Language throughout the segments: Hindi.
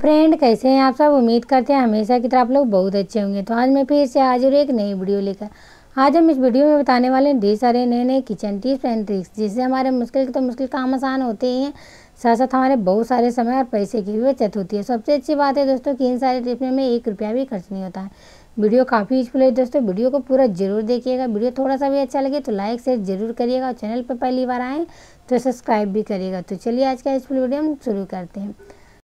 फ्रेंड कैसे हैं आप सब उम्मीद करते हैं हमेशा की तरह आप लोग बहुत अच्छे होंगे तो आज मैं फिर से हाजिर और एक नई वीडियो लेकर आज हम इस वीडियो में बताने वाले हैं ढेर सारे नए नए किचन टिप्स एंड ट्रिक्स जिससे हमारे मुश्किल तो मुश्किल काम आसान होते ही हैं साथ साथ हमारे बहुत सारे समय और पैसे की भी बचत होती है सबसे अच्छी बात है दोस्तों कि इन सारे टिप्स में हमें एक रुपया भी खर्च नहीं होता है वीडियो काफ़ी यूजफुल है दोस्तों वीडियो को पूरा जरूर देखिएगा वीडियो थोड़ा सा भी अच्छा लगे तो लाइक शेयर जरूर करिएगा और चैनल पर पहली बार आएँ तो सब्सक्राइब भी करिएगा तो चलिए आज का यूजफुल वीडियो हम शुरू करते हैं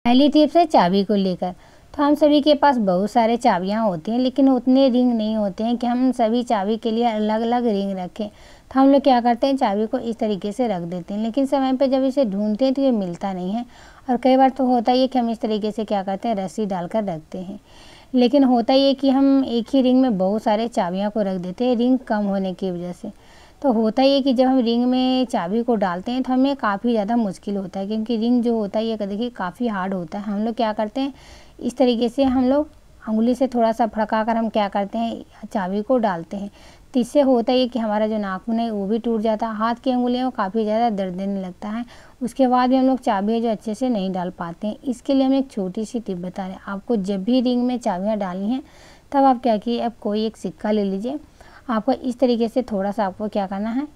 पहली टिप है चाबी को लेकर तो हम सभी के पास बहुत सारे चाबियाँ होती हैं लेकिन उतने रिंग नहीं होते हैं कि हम सभी चाबी के लिए अलग अलग रिंग रखें तो हम लोग क्या करते हैं चाबी को इस तरीके से रख देते हैं लेकिन समय पर जब इसे ढूंढते हैं तो ये मिलता नहीं है और कई बार तो होता ही है कि हम इस तरीके से क्या करते हैं रस्सी डालकर रखते हैं लेकिन होता ये कि हम एक ही रिंग में बहुत सारे चाबियाँ को रख देते हैं रिंग कम होने की वजह से तो होता ही है कि जब हम रिंग में चाबी को डालते हैं तो हमें काफ़ी ज़्यादा मुश्किल होता है क्योंकि रिंग जो होता है ये देखिए काफ़ी हार्ड होता है हम लोग क्या करते हैं इस तरीके से हम लोग उंगली से थोड़ा सा फड़का कर हम क्या करते हैं चाबी को डालते हैं तो इससे होता है कि हमारा जो नाखून है वो भी टूट जाता है हाथ की उंगली में काफ़ी ज़्यादा दर्द देने लगता है उसके बाद भी हम लोग चाबी जो अच्छे से नहीं डाल पाते हैं इसके लिए हम एक छोटी सी टिप बता रहे हैं आपको जब भी रिंग में चाबियाँ डालनी हैं तब आप क्या किए अब कोई एक सिक्का ले लीजिए आपको इस तरीके से थोड़ा सा आपको क्या करना है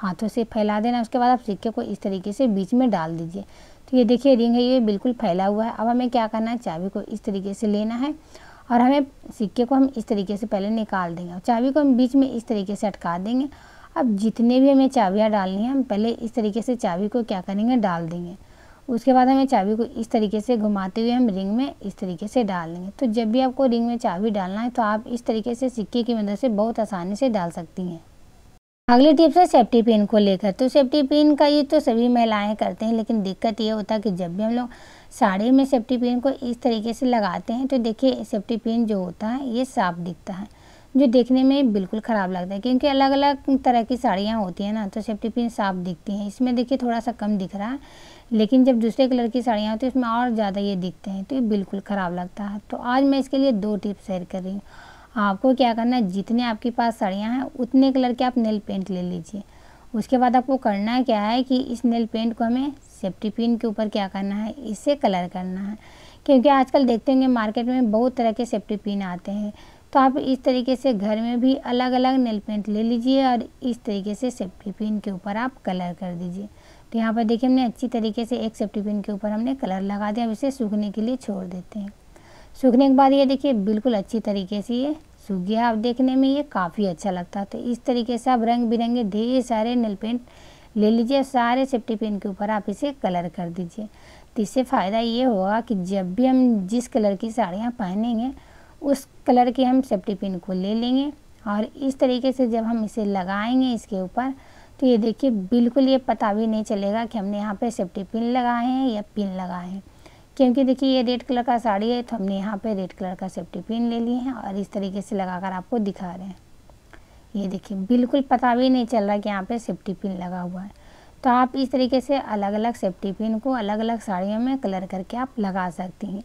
हाथों से फैला देना उसके बाद आप सिक्के को इस तरीके से बीच में डाल दीजिए तो ये देखिए रिंग है ये बिल्कुल फैला हुआ है अब हमें क्या करना है चाबी को इस तरीके से लेना है और हमें सिक्के को हम इस तरीके से पहले निकाल देंगे और चाबी को हम बीच में इस तरीके से अटका देंगे अब जितने भी हमें चाबियाँ डालनी है हम पहले इस तरीके से चाबी को क्या करेंगे डाल देंगे उसके बाद हमें चाबी को इस तरीके से घुमाते हुए हम रिंग में इस तरीके से डाल देंगे तो जब भी आपको रिंग में चाबी डालना है तो आप इस तरीके से सिक्के की मदद से बहुत आसानी से डाल सकती हैं अगली टिप्स है सेफ्टी पिन को लेकर तो सेफ्टी पिन का ये तो सभी महिलाएं करते हैं लेकिन दिक्कत ये होता है कि जब भी हम लोग साड़ी में सेफ्टी पिन को इस तरीके से लगाते हैं तो देखिए सेफ्टी पिन जो होता है ये साफ दिखता है जो देखने में बिल्कुल ख़राब लगता है क्योंकि अलग अलग तरह की साड़ियाँ होती हैं ना तो सेफ्टी पिन साफ दिखती हैं इसमें देखिए थोड़ा सा कम दिख रहा है लेकिन जब दूसरे कलर की साड़ियाँ होती है उसमें और ज़्यादा ये दिखते हैं तो ये बिल्कुल ख़राब लगता है तो आज मैं इसके लिए दो टिप शेयर कर रही हूँ आपको क्या करना है जितने आपके पास साड़ियाँ हैं उतने कलर के आप नेल पेंट ले लीजिए उसके बाद आपको करना क्या है कि इस नेल पेंट को हमें सेफ्टी पिन के ऊपर क्या करना है इससे कलर करना है क्योंकि आजकल देखते होंगे मार्केट में बहुत तरह के सेफ्टी पिन आते हैं तो आप इस तरीके से घर में भी अलग अलग नेल पेंट ले लीजिए और इस तरीके से सेफ्टी पिन के ऊपर आप कलर कर दीजिए तो यहाँ पर देखिए हमने अच्छी तरीके से एक सेफ्टी पिन के ऊपर हमने कलर लगा दिया अब इसे सूखने के लिए छोड़ देते हैं सूखने के बाद ये देखिए बिल्कुल अच्छी तरीके से ये सूख गया अब देखने में ये काफ़ी अच्छा लगता है तो इस तरीके से आप रंग बिरंगे ढेर सारे नल पेंट ले लीजिए सारे सेफ्टी पिन के ऊपर आप इसे कलर कर दीजिए तो इससे फ़ायदा ये होगा कि जब भी हम जिस कलर की साड़ियाँ पहनेंगे उस कलर की हम सेफ्टी पिन को ले लेंगे और इस तरीके से जब हम इसे लगाएंगे इसके ऊपर तो ये देखिए बिल्कुल ये पता भी नहीं चलेगा कि हमने यहाँ पे सेफ्टी पिन लगाए हैं या पिन लगाए हैं क्योंकि देखिए ये रेड कलर का साड़ी है तो हमने यहाँ पे रेड कलर का सेफ्टी पिन ले लिए हैं और इस तरीके से लगाकर आपको दिखा रहे हैं ये देखिए बिल्कुल पता भी नहीं चल रहा कि यहाँ पे सेफ्टी पिन लगा हुआ है तो आप इस तरीके से अलग अलग सेफ्टी पिन को अलग अलग साड़ियों में कलर करके आप लगा सकती हैं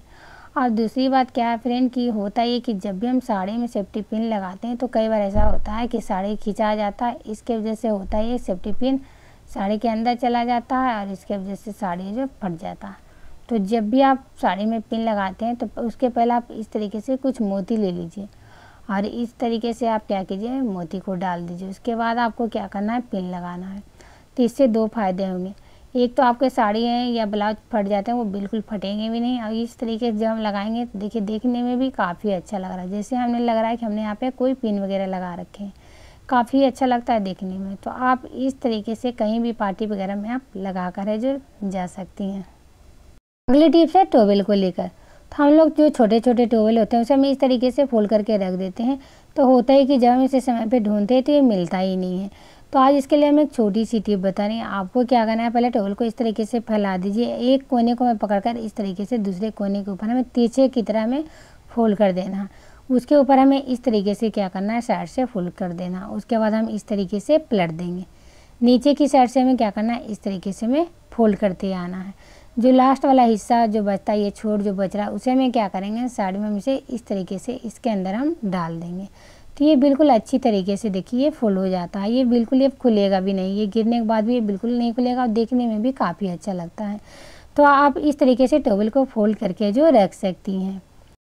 और दूसरी बात क्या है फ्रेंड कि होता ये कि जब भी हम साड़ी में सेफ्टी पिन लगाते हैं तो कई बार ऐसा होता है कि साड़ी खिंचा जाता है इसके वजह से होता ये सेफ्टी पिन साड़ी के अंदर चला जाता है और इसके वजह से साड़ी जो फट जाता है तो जब भी आप साड़ी में पिन लगाते हैं तो उसके पहले आप इस तरीके से कुछ मोती ले लीजिए और इस तरीके से आप क्या कीजिए मोती को डाल दीजिए उसके बाद आपको क्या करना है पिन लगाना है तो इससे दो फायदे होंगे एक तो आपके साड़ी है या ब्लाउज फट जाते हैं वो बिल्कुल फटेंगे भी नहीं और इस तरीके से जब हम लगाएंगे तो देखिए देखने में भी काफ़ी अच्छा लग रहा है जैसे हमने लग रहा है कि हमने यहाँ पे कोई पिन वगैरह लगा रखे हैं काफ़ी अच्छा लगता है देखने में तो आप इस तरीके से कहीं भी पार्टी वगैरह में आप लगा कर है जो जा सकती हैं अगली टिप्स है टोवेल को लेकर तो हम लोग जो छोटे छोटे टोवेल होते हैं उसे हम इस तरीके से फोल्ड करके रख देते हैं तो होता है कि जब हम इसे समय पर ढूंढते हैं तो ये मिलता ही नहीं है तो आज इसके लिए हम एक छोटी सी टिप बता रहे हैं आपको क्या करना है पहले टोल को इस तरीके से फैला दीजिए एक कोने को हमें पकड़कर इस तरीके से दूसरे कोने के ऊपर हमें तीछे की तरह हमें फोल्ड कर देना उसके ऊपर हमें इस तरीके से क्या करना है साइड से फोल्ड कर देना उसके बाद हम इस तरीके से पलट देंगे नीचे की साइड से हमें क्या करना है इस तरीके से हमें फोल्ड करते आना है जो लास्ट वाला हिस्सा जो बचता है ये छोड़ जो बच रहा है उसे हमें क्या करेंगे साइड में हम इसे इस तरीके से इसके अंदर हम डाल देंगे तो ये बिल्कुल अच्छी तरीके से देखिए ये फुल हो जाता है ये बिल्कुल ये खुलेगा भी नहीं ये गिरने के बाद भी ये बिल्कुल नहीं खुलेगा और देखने में भी काफ़ी अच्छा लगता है तो आप इस तरीके से टेबल को फोल्ड करके जो रख सकती हैं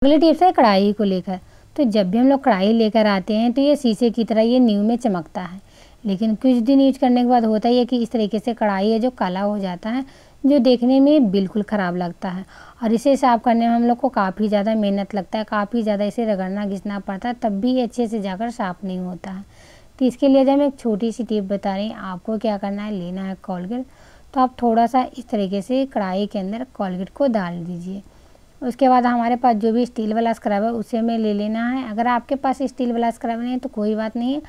अगली टिप्स है कढ़ाई को लेकर तो जब भी हम लोग कढ़ाई लेकर आते हैं तो ये शीशे की तरह ये न्यू में चमकता है लेकिन कुछ दिन यूज करने के बाद होता ही है कि इस तरीके से कढ़ाई है जो काला हो जाता है जो देखने में बिल्कुल ख़राब लगता है और इसे साफ़ करने में हम लोग को काफ़ी ज़्यादा मेहनत लगता है काफ़ी ज़्यादा इसे रगड़ना घिसना पड़ता है तब भी अच्छे से जाकर साफ़ नहीं होता है तो इसके लिए जब मैं एक छोटी सी टिप बता रही हूँ आपको क्या करना है लेना है कॉलगेट तो आप थोड़ा सा इस तरीके से कढ़ाई के अंदर कॉलगेट को डाल दीजिए उसके बाद हमारे पास जो भी स्टील वाला स्क्रब है उसे हमें ले लेना है अगर आपके पास स्टील वाला स्क्रब नहीं है तो कोई बात नहीं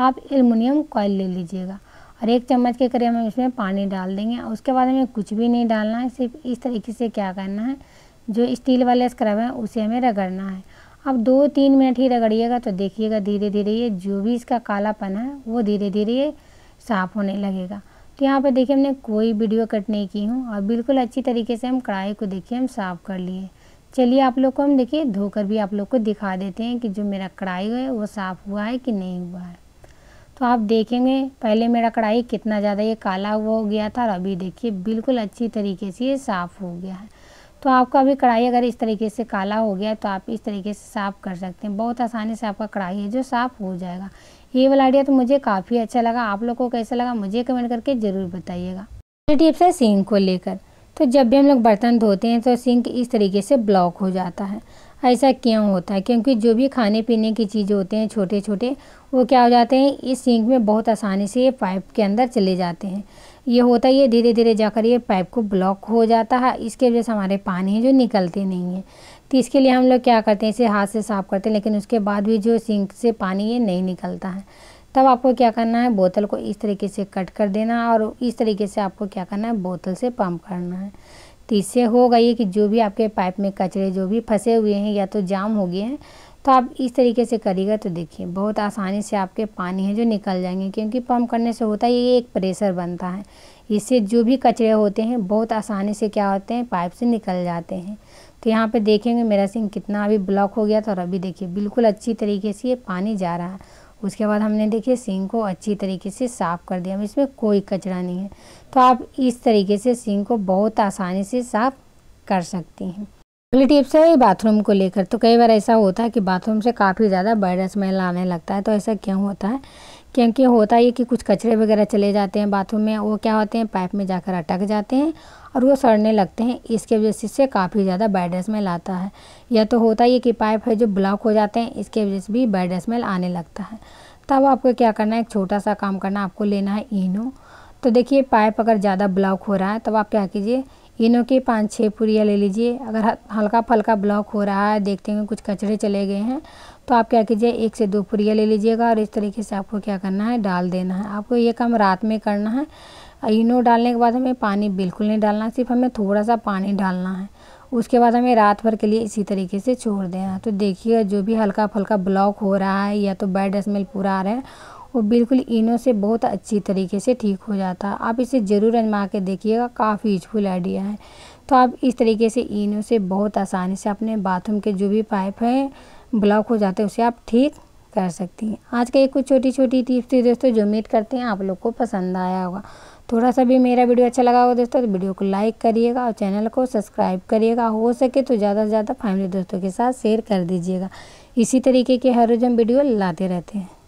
आप एलमिनियम कॉयल ले लीजिएगा और एक चम्मच के करीब हम इसमें पानी डाल देंगे और उसके बाद हमें कुछ भी नहीं डालना है सिर्फ इस तरीके से क्या करना है जो स्टील वाले स्क्रब है उसे हमें रगड़ना है अब दो तीन मिनट ही रगड़िएगा तो देखिएगा धीरे धीरे ये जो भी इसका कालापन है वो धीरे धीरे ये साफ़ होने लगेगा तो यहाँ पर देखिए हमने कोई वीडियो कट नहीं की हूँ और बिल्कुल अच्छी तरीके से हम कढ़ाई को देखिए हम साफ़ कर लिए चलिए आप लोग को हम देखिए धोकर भी आप लोग को दिखा देते हैं कि जो मेरा कढ़ाई है वो साफ़ हुआ है कि नहीं हुआ है तो आप देखेंगे पहले मेरा कढ़ाई कितना ज़्यादा ये काला हुआ हो गया था और अभी देखिए बिल्कुल अच्छी तरीके से ये साफ़ हो गया है तो आपका भी कढ़ाई अगर इस तरीके से काला हो गया तो आप इस तरीके से साफ़ कर सकते हैं बहुत आसानी से आपका कढ़ाई है जो साफ़ हो जाएगा ये वाला आइडिया तो मुझे काफ़ी अच्छा लगा आप लोग को कैसा लगा मुझे कमेंट करके ज़रूर बताइएगा टिप्स है सिंक को लेकर तो जब भी हम लोग बर्तन धोते हैं तो सिंक इस तरीके से ब्लॉक हो जाता है ऐसा क्यों होता है क्योंकि जो भी खाने पीने की चीज़ें होते हैं छोटे छोटे वो क्या हो जाते हैं इस सिंक में बहुत आसानी से ये पाइप के अंदर चले जाते हैं ये होता है ये धीरे धीरे जाकर ये पाइप को ब्लॉक हो जाता है इसके वजह से हमारे पानी है जो निकलते नहीं हैं तो इसके लिए हम लोग क्या करते हैं इसे हाथ से साफ़ करते हैं लेकिन उसके बाद भी जो सिंक से पानी ये नहीं निकलता है तब आपको क्या करना है बोतल को इस तरीके से कट कर देना और इस तरीके से आपको क्या करना है बोतल से पम्प करना है तो इससे होगा ये कि जो भी आपके पाइप में कचरे जो भी फंसे हुए हैं या तो जाम हो गए हैं तो आप इस तरीके से करिएगा तो देखिए बहुत आसानी से आपके पानी है जो निकल जाएंगे क्योंकि पम्प करने से होता है ये एक प्रेशर बनता है इससे जो भी कचरे होते हैं बहुत आसानी से क्या होते हैं पाइप से निकल जाते हैं तो यहाँ पे देखेंगे मेरा सिंह कितना अभी ब्लॉक हो गया था और अभी देखिए बिल्कुल अच्छी तरीके से ये पानी जा रहा है उसके बाद हमने देखिए सिंक को अच्छी तरीके से साफ़ कर दिया इसमें कोई कचरा नहीं है तो आप इस तरीके से सिंक को बहुत आसानी से साफ़ कर सकती हैं अगली टिप्स है बाथरूम को लेकर तो कई बार ऐसा होता है कि बाथरूम से काफ़ी ज़्यादा बैड स्मेल आने लगता है तो ऐसा क्यों होता है क्योंकि होता है कि कुछ कचरे वगैरह चले जाते हैं बाथरूम में वो क्या होते हैं पाइप में जाकर अटक जाते हैं और वो सड़ने लगते हैं इसके वजह से इससे काफ़ी ज़्यादा बैड स्मेल आता है या तो होता है कि पाइप है जो ब्लॉक हो जाते हैं इसके वजह से भी बैड स्मेल आने लगता है तब आपको क्या करना है एक छोटा सा काम करना आपको लेना है इनो तो देखिए पाइप अगर ज़्यादा ब्लॉक हो रहा है तब आप क्या कीजिए इनो के पाँच छः पुरिया ले लीजिए अगर हल्का फल्का ब्लॉक हो रहा है देखते हुए कुछ कचरे चले गए हैं तो आप क्या कीजिए एक से दो पुरिया ले लीजिएगा और इस तरीके से आपको क्या करना है डाल देना है आपको ये काम रात में करना है इनो डालने के बाद हमें पानी बिल्कुल नहीं डालना सिर्फ हमें थोड़ा सा पानी डालना है उसके बाद हमें रात भर के लिए इसी तरीके से छोड़ देना तो देखिए जो भी हल्का फल्का ब्लॉक हो रहा है या तो बैड स्मेल पूरा आ रहा है वो बिल्कुल इनों से बहुत अच्छी तरीके से ठीक हो जाता है आप इसे ज़रूर आजमा के देखिएगा काफ़ी यूजफुल आइडिया है तो आप इस तरीके से इनों से बहुत आसानी से अपने बाथरूम के जो भी पाइप हैं ब्लॉक हो जाते हैं उसे आप ठीक कर सकती हैं आज का एक कुछ छोटी छोटी टिप्स थी दोस्तों जो उम्मीद करते हैं आप लोग को पसंद आया होगा थोड़ा सा भी मेरा वीडियो अच्छा लगा होगा दोस्तों तो वीडियो को लाइक करिएगा और चैनल को सब्सक्राइब करिएगा हो सके तो ज़्यादा से ज़्यादा फैमिली दोस्तों के साथ शेयर कर दीजिएगा इसी तरीके के हर रोज हम वीडियो लाते रहते हैं